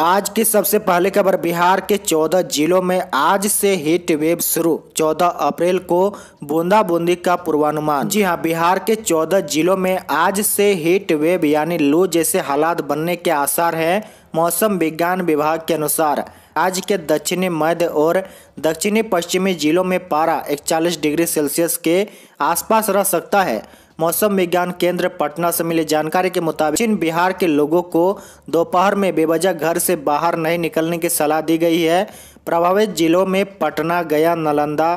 आज की सबसे पहले खबर बिहार के 14 जिलों में आज से हीट वेव शुरू 14 अप्रैल को बूंदा बूंदी का पूर्वानुमान जी हां बिहार के 14 जिलों में आज से हीट वेव यानी लू जैसे हालात बनने के आसार हैं मौसम विज्ञान विभाग के अनुसार आज के दक्षिणी मध्य और दक्षिणी पश्चिमी जिलों में पारा 41 डिग्री सेल्सियस के आसपास रह सकता है मौसम विज्ञान केंद्र पटना से मिली जानकारी के मुताबिक चीन बिहार के लोगों को दोपहर में बेवजह घर से बाहर नहीं निकलने की सलाह दी गई है प्रभावित जिलों में पटना गया नालंदा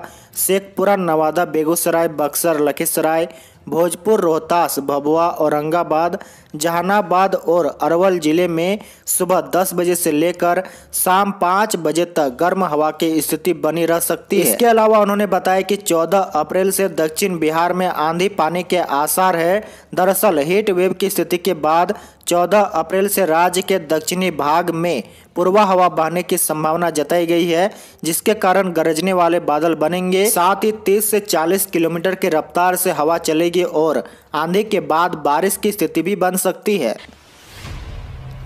शेखपुरा नवादा बेगूसराय बक्सर लखीसराय भोजपुर रोहतास भभुआ औरंगाबाद जहानाबाद और अरवल जिले में सुबह 10 बजे से लेकर शाम 5 बजे तक गर्म हवा की स्थिति बनी रह सकती है इसके अलावा उन्होंने बताया कि 14 अप्रैल से दक्षिण बिहार में आंधी पानी के आसार है दरअसल हीट वेव की स्थिति के बाद 14 अप्रैल से राज्य के दक्षिणी भाग में पूर्वा हवा बहने की संभावना जताई गई है जिसके कारण गरजने वाले बादल बनेंगे साथ ही 30 से 40 किलोमीटर की रफ्तार से हवा चलेगी और आंधी के बाद बारिश की स्थिति भी बन सकती है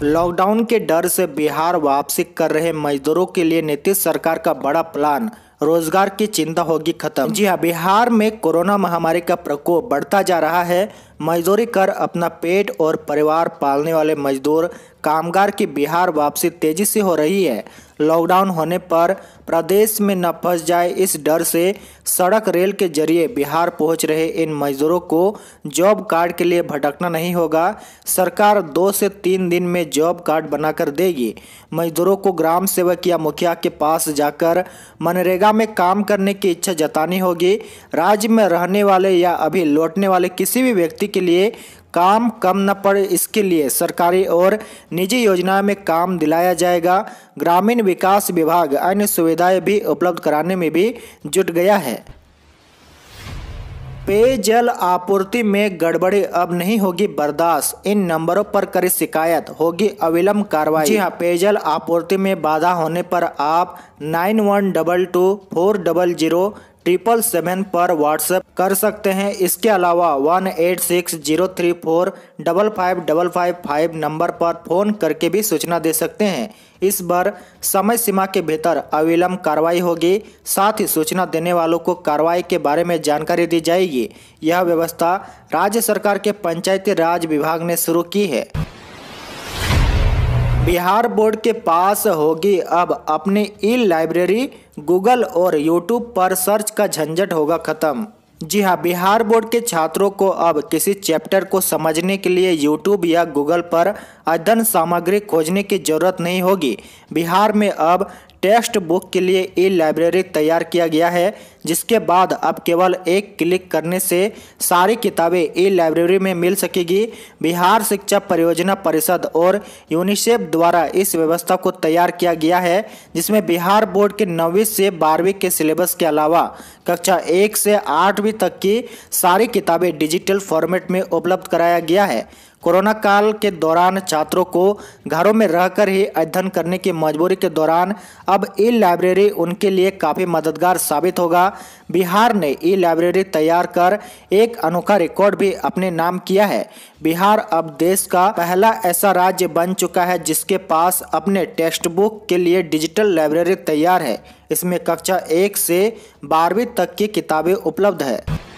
लॉकडाउन के डर से बिहार वापसी कर रहे मजदूरों के लिए नीतीश सरकार का बड़ा प्लान रोजगार की चिंता होगी खत्म जी हाँ बिहार में कोरोना महामारी का प्रकोप बढ़ता जा रहा है मजदूरी कर अपना पेट और परिवार पालने वाले मजदूर कामगार की बिहार वापसी तेजी से हो रही है लॉकडाउन होने पर प्रदेश में न फंस जाए इस डर से सड़क रेल के जरिए बिहार पहुंच रहे इन मजदूरों को जॉब कार्ड के लिए भटकना नहीं होगा सरकार दो से तीन दिन में जॉब कार्ड बनाकर देगी मजदूरों को ग्राम सेवक या मुखिया के पास जाकर मनरेगा में काम करने की इच्छा जतानी होगी राज्य में रहने वाले या अभी लौटने वाले किसी भी व्यक्ति के लिए काम कम न पड़े इसके लिए सरकारी और निजी योजना में काम दिलाया जाएगा ग्रामीण विकास विभाग अन्य सुविधाएं भी उपलब्ध कराने में भी जुट गया है पेयजल आपूर्ति में गड़बड़ी अब नहीं होगी बर्दाश्त इन नंबरों पर करी शिकायत होगी अविलंब कार्रवाई हाँ पेयजल आपूर्ति में बाधा होने पर आप nine one double two four double zero triple seven पर व्हाट्सएप कर सकते हैं इसके अलावा one eight six zero three four double five double five five number पर फ़ोन करके भी सूचना दे सकते हैं इस बार समय सीमा के भीतर अविलंब कार्रवाई होगी साथ ही सूचना देने वालों को कार्रवाई के बारे में जानकारी दी जाएगी यह व्यवस्था राज्य सरकार के पंचायती राज विभाग ने शुरू की है बिहार बोर्ड के पास होगी अब अपनी ई लाइब्रेरी गूगल और यूट्यूब पर सर्च का झंझट होगा खत्म जी हाँ बिहार बोर्ड के छात्रों को अब किसी चैप्टर को समझने के लिए यूट्यूब या गूगल पर अध्ययन सामग्री खोजने की जरूरत नहीं होगी बिहार में अब टेक्स्ट बुक के लिए ई लाइब्रेरी तैयार किया गया है जिसके बाद अब केवल एक क्लिक करने से सारी किताबें ई लाइब्रेरी में मिल सकेगी बिहार शिक्षा परियोजना परिषद और यूनिसेफ द्वारा इस व्यवस्था को तैयार किया गया है जिसमें बिहार बोर्ड के नौवीं से बारहवीं के सिलेबस के अलावा कक्षा एक से आठवीं तक की सारी किताबें डिजिटल फॉर्मेट में उपलब्ध कराया गया है कोरोना काल के दौरान छात्रों को घरों में रहकर ही अध्ययन करने की मजबूरी के दौरान अब ई लाइब्रेरी उनके लिए काफ़ी मददगार साबित होगा बिहार ने ई लाइब्रेरी तैयार कर एक अनोखा रिकॉर्ड भी अपने नाम किया है बिहार अब देश का पहला ऐसा राज्य बन चुका है जिसके पास अपने टेक्स्ट बुक के लिए डिजिटल लाइब्रेरी तैयार है इसमें कक्षा एक से बारहवीं तक की किताबें उपलब्ध है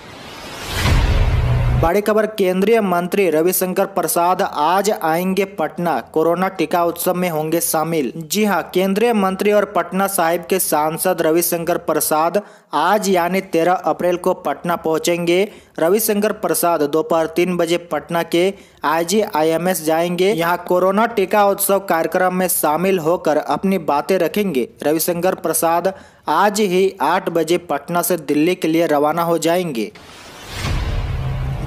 बड़ी खबर केंद्रीय मंत्री रविशंकर प्रसाद आज आएंगे पटना कोरोना टीका उत्सव में होंगे शामिल जी हां केंद्रीय मंत्री और पटना साहिब के सांसद रविशंकर प्रसाद आज यानी 13 अप्रैल को पटना पहुंचेंगे रविशंकर प्रसाद दोपहर तीन बजे पटना के आईजीआईएमएस जाएंगे यहां कोरोना टीका उत्सव कार्यक्रम में शामिल होकर अपनी बातें रखेंगे रविशंकर प्रसाद आज ही आठ बजे पटना से दिल्ली के लिए रवाना हो जाएंगे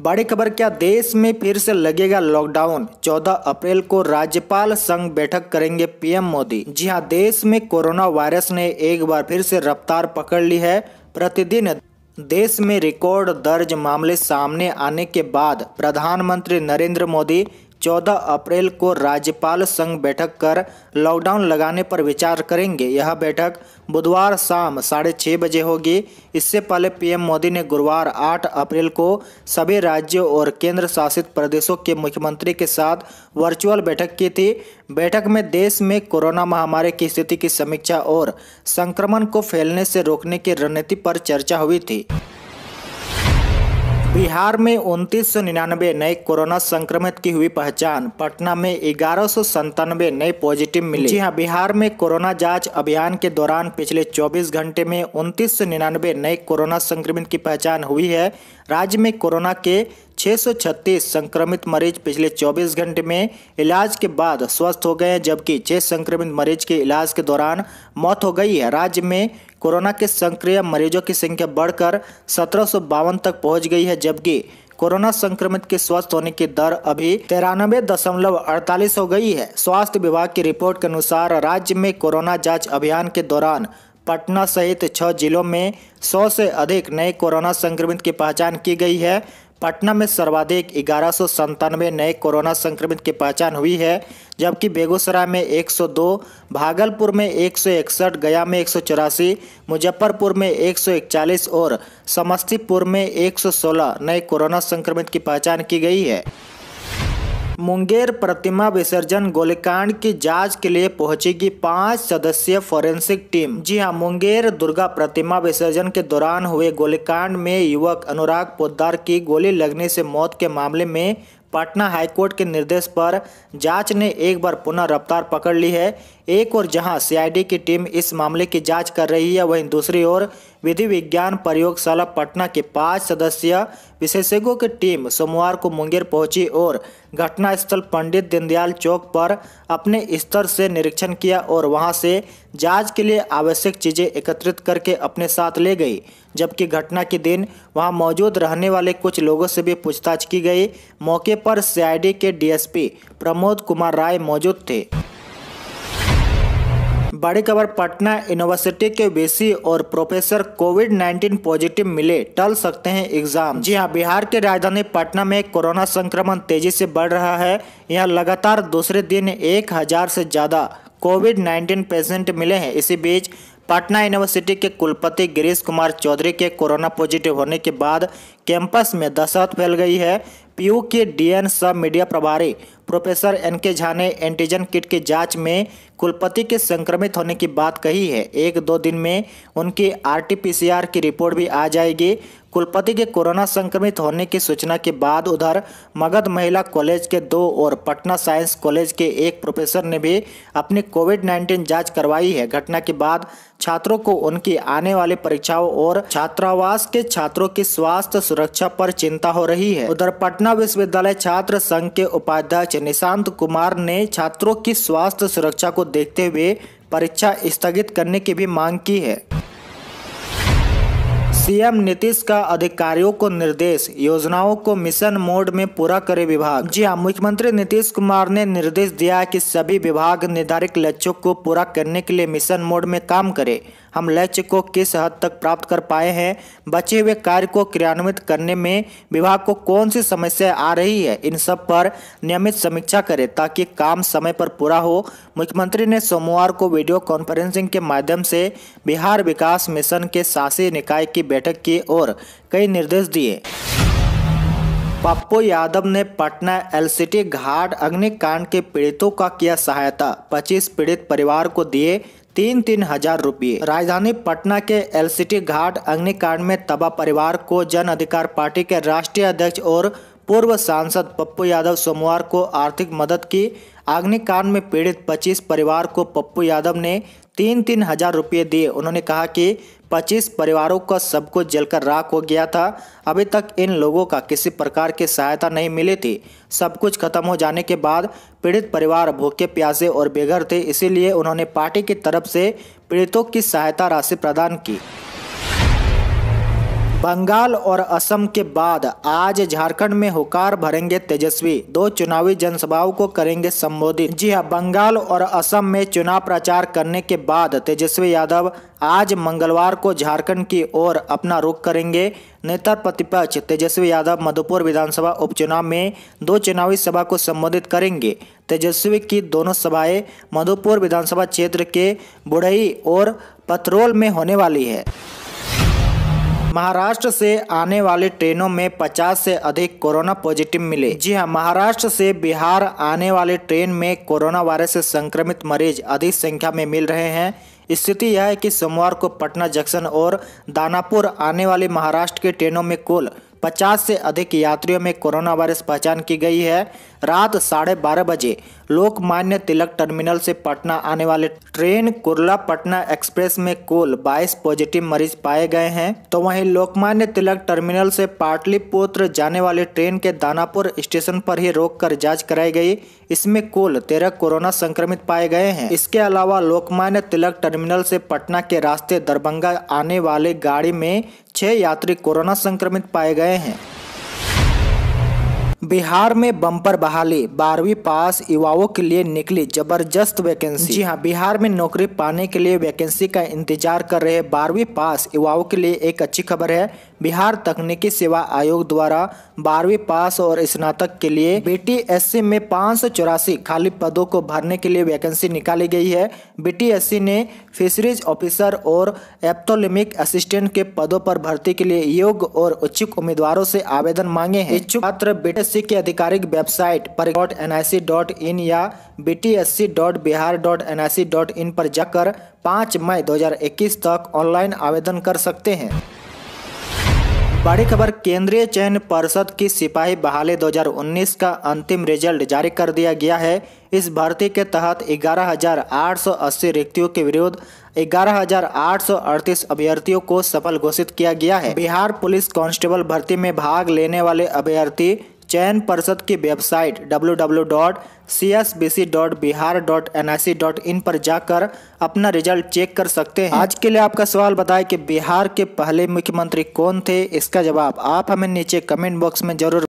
बड़ी खबर क्या देश में फिर से लगेगा लॉकडाउन 14 अप्रैल को राज्यपाल संघ बैठक करेंगे पीएम मोदी जी हां देश में कोरोना वायरस ने एक बार फिर से रफ्तार पकड़ ली है प्रतिदिन देश में रिकॉर्ड दर्ज मामले सामने आने के बाद प्रधानमंत्री नरेंद्र मोदी 14 अप्रैल को राज्यपाल संघ बैठक कर लॉकडाउन लगाने पर विचार करेंगे यह बैठक बुधवार शाम साढ़े छः बजे होगी इससे पहले पीएम मोदी ने गुरुवार 8 अप्रैल को सभी राज्यों और केंद्र शासित प्रदेशों के मुख्यमंत्री के साथ वर्चुअल बैठक की थी बैठक में देश में कोरोना महामारी की स्थिति की समीक्षा और संक्रमण को फैलने से रोकने की रणनीति पर चर्चा हुई थी बिहार में उनतीस नए कोरोना संक्रमित की हुई पहचान पटना में ग्यारह नए पॉजिटिव मिले जी हाँ बिहार में कोरोना जांच अभियान के दौरान पिछले 24 घंटे में उनतीस नए कोरोना संक्रमित की पहचान हुई है राज्य में कोरोना के 636 संक्रमित मरीज पिछले 24 घंटे में इलाज के बाद स्वस्थ हो गए हैं जबकि छह संक्रमित मरीज के इलाज के दौरान मौत हो गई है राज्य में कोरोना के सक्रिय मरीजों की संख्या बढ़कर सत्रह तक पहुंच गई है जबकि कोरोना संक्रमित के स्वस्थ होने की दर अभी तिरानबे दशमलव अड़तालीस हो गई है स्वास्थ्य विभाग की रिपोर्ट के अनुसार राज्य में कोरोना जांच अभियान के दौरान पटना सहित छह जिलों में सौ से अधिक नए कोरोना संक्रमित की पहचान की गई है पटना में सर्वाधिक ग्यारह नए कोरोना संक्रमित की पहचान हुई है जबकि बेगूसराय में 102, भागलपुर में एक गया में एक मुजफ्फरपुर में एक और समस्तीपुर में 116 नए कोरोना संक्रमित की पहचान की गई है मुंगेर प्रतिमा विसर्जन गोलीकांड की जांच के लिए पहुंचेगी पांच सदस्यीय फोरेंसिक टीम जी हां मुंगेर दुर्गा प्रतिमा विसर्जन के दौरान हुए गोलीकांड में युवक अनुराग पोदार की गोली लगने से मौत के मामले में पटना हाईकोर्ट के निर्देश पर जांच ने एक बार पुनः रफ्तार पकड़ ली है एक और जहां सीआईडी की टीम इस मामले की जांच कर रही है वहीं दूसरी ओर विधि विज्ञान प्रयोगशाला पटना के पाँच सदस्यीय विशेषज्ञों की टीम सोमवार को मुंगेर पहुंची और घटनास्थल पंडित दीनदयाल चौक पर अपने स्तर से निरीक्षण किया और वहां से जांच के लिए आवश्यक चीज़ें एकत्रित करके अपने साथ ले गई जबकि घटना के दिन वहां मौजूद रहने वाले कुछ लोगों से भी पूछताछ की गई मौके पर सीआईडी के डीएसपी प्रमोद कुमार राय मौजूद थे बड़ी खबर पटना यूनिवर्सिटी के बीसी और प्रोफेसर कोविड 19 पॉजिटिव मिले टल सकते हैं एग्जाम जी हाँ बिहार के राजधानी पटना में कोरोना संक्रमण तेजी से बढ़ रहा है यहाँ लगातार दूसरे दिन एक हजार से ज्यादा कोविड 19 पेशेंट मिले हैं इसी बीच पटना यूनिवर्सिटी के कुलपति गिरीश कुमार चौधरी के कोरोना पॉजिटिव होने के बाद कैंपस में दशहत फैल गई है पीयू के डीएन सब मीडिया प्रभारी प्रोफेसर एन के झा ने एंटीजन किट की जांच में कुलपति के संक्रमित होने की बात कही है एक दो दिन में उनकी आरटीपीसीआर की रिपोर्ट भी आ जाएगी कुलपति के कोरोना संक्रमित होने की सूचना के बाद उधर मगध महिला कॉलेज के दो और पटना साइंस कॉलेज के एक प्रोफेसर ने भी अपनी कोविड 19 जांच करवाई है घटना के बाद छात्रों को उनकी आने वाली परीक्षाओं और छात्रावास के छात्रों की स्वास्थ्य सुरक्षा पर चिंता हो रही है उधर पटना विश्वविद्यालय छात्र संघ के उपाध्यक्ष निशांत कुमार ने छात्रों की स्वास्थ्य सुरक्षा को देखते हुए परीक्षा स्थगित करने की भी मांग की है सीएम नीतीश का अधिकारियों को निर्देश योजनाओं को मिशन मोड में पूरा करे विभाग जी हाँ मुख्यमंत्री नीतीश कुमार ने निर्देश दिया कि सभी विभाग निर्धारित लक्ष्यों को पूरा करने के लिए मिशन मोड में काम करे हम लक्ष्य को किस हद तक प्राप्त कर पाए हैं बचे हुए कार्य को क्रियान्वित करने में विभाग को कौन सी समस्या आ रही है इन सब पर नियमित समीक्षा करें ताकि काम समय पर पूरा हो मुख्यमंत्री ने सोमवार को वीडियो कॉन्फ्रेंसिंग के माध्यम से बिहार विकास मिशन के शासी निकाय की बैठक की और कई निर्देश दिए पप्पू यादव ने पटना एलसीटी घाट अग्निकांड के पीड़ितों का किया सहायता 25 पीड़ित परिवार को दिए तीन तीन हजार रूपए राजधानी पटना के एलसीटी घाट अग्निकांड में तबाह परिवार को जन अधिकार पार्टी के राष्ट्रीय अध्यक्ष और पूर्व सांसद पप्पू यादव सोमवार को आर्थिक मदद की अग्निकांड में पीड़ित 25 परिवार को पप्पू यादव ने तीन तीन हजार रुपये दिए उन्होंने कहा कि पच्चीस परिवारों का सबको जलकर राख हो गया था अभी तक इन लोगों का किसी प्रकार की सहायता नहीं मिली थी सब कुछ खत्म हो जाने के बाद पीड़ित परिवार भूखे प्यासे और बेघर थे इसीलिए उन्होंने पार्टी की तरफ से पीड़ितों की सहायता राशि प्रदान की बंगाल और असम के बाद आज झारखंड में होकार भरेंगे तेजस्वी दो चुनावी जनसभाओं को करेंगे संबोधित जी हां बंगाल और असम में चुनाव प्रचार करने के बाद तेजस्वी यादव आज मंगलवार को झारखंड की ओर अपना रुख करेंगे नेता प्रतिपक्ष तेजस्वी यादव मधुपुर विधानसभा उपचुनाव में दो चुनावी सभा को संबोधित करेंगे तेजस्वी की दोनों सभाएं मधुपुर विधानसभा क्षेत्र के बुढ़ई और पथरोल में होने वाली है महाराष्ट्र से आने वाली ट्रेनों में 50 से अधिक कोरोना पॉजिटिव मिले जी हां महाराष्ट्र से बिहार आने वाली ट्रेन में कोरोना वायरस से संक्रमित मरीज अधिक संख्या में मिल रहे हैं स्थिति यह है कि सोमवार को पटना जंक्शन और दानापुर आने वाली महाराष्ट्र की ट्रेनों में कुल पचास से अधिक यात्रियों में कोरोना वायरस पहचान की गई है रात साढ़े बारह बजे लोकमान्य तिलक टर्मिनल से पटना आने वाले ट्रेन कुरला पटना एक्सप्रेस में कुल 22 पॉजिटिव मरीज पाए गए हैं तो वहीं लोकमान्य तिलक टर्मिनल से पाटलिपुत्र जाने वाली ट्रेन के दानापुर स्टेशन पर ही रोक कर जाँच कराई गई इसमें कुल तेरह कोरोना संक्रमित पाए गए हैं इसके अलावा लोकमान्य तिलक टर्मिनल से पटना के रास्ते दरभंगा आने वाले गाड़ी में छह यात्री कोरोना संक्रमित पाए गए हैं बिहार में बम्पर बहाली बारहवीं पास युवाओं के लिए निकली जबरदस्त वैकेंसी जी हाँ बिहार में नौकरी पाने के लिए वैकेंसी का इंतजार कर रहे बारहवीं पास युवाओं के लिए एक अच्छी खबर है बिहार तकनीकी सेवा आयोग द्वारा बारहवीं पास और स्नातक के लिए बीटीएससी में पाँच खाली पदों को भरने के लिए वैकेंसी निकाली गई है बीटीएससी ने फिशरीज ऑफिसर और एप्थोलिमिक असिस्टेंट के पदों पर भर्ती के लिए योग्य और इच्छुक उम्मीदवारों से आवेदन मांगे हैं इच्छुक छात्र बीटीएससी की आधिकारिक वेबसाइट पर dot N I C dot in या B T S C dot Bihar dot N I C dot in पर जाकर पाँच मई दो तक ऑनलाइन आवेदन कर सकते हैं बड़ी खबर केंद्रीय चयन परिषद की सिपाही बहाली 2019 का अंतिम रिजल्ट जारी कर दिया गया है इस भर्ती के तहत 11,880 रिक्तियों के विरुद्ध 11,838 अभ्यर्थियों को सफल घोषित किया गया है बिहार पुलिस कांस्टेबल भर्ती में भाग लेने वाले अभ्यर्थी चयन परिषद की वेबसाइट डब्ल्यू पर जाकर अपना रिजल्ट चेक कर सकते हैं आज के लिए आपका सवाल बताए कि बिहार के पहले मुख्यमंत्री कौन थे इसका जवाब आप हमें नीचे कमेंट बॉक्स में जरूर